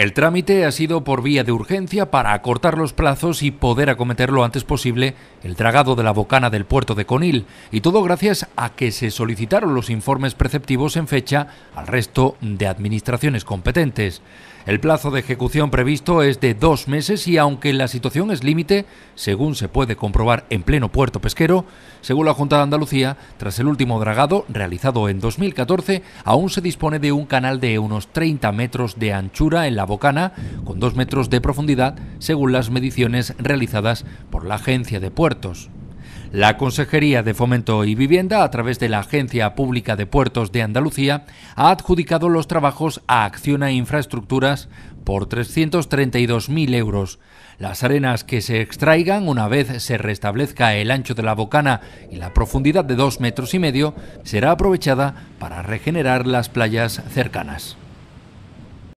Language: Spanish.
El trámite ha sido por vía de urgencia para acortar los plazos y poder acometer lo antes posible el dragado de la bocana del puerto de Conil, y todo gracias a que se solicitaron los informes preceptivos en fecha al resto de administraciones competentes. El plazo de ejecución previsto es de dos meses y aunque la situación es límite, según se puede comprobar en pleno puerto pesquero, según la Junta de Andalucía, tras el último dragado realizado en 2014, aún se dispone de un canal de unos 30 metros de anchura en la bocana, con dos metros de profundidad, según las mediciones realizadas por la Agencia de Puertos. La Consejería de Fomento y Vivienda, a través de la Agencia Pública de Puertos de Andalucía, ha adjudicado los trabajos a Acciona Infraestructuras por 332.000 euros. Las arenas que se extraigan, una vez se restablezca el ancho de la bocana y la profundidad de dos metros y medio, será aprovechada para regenerar las playas cercanas.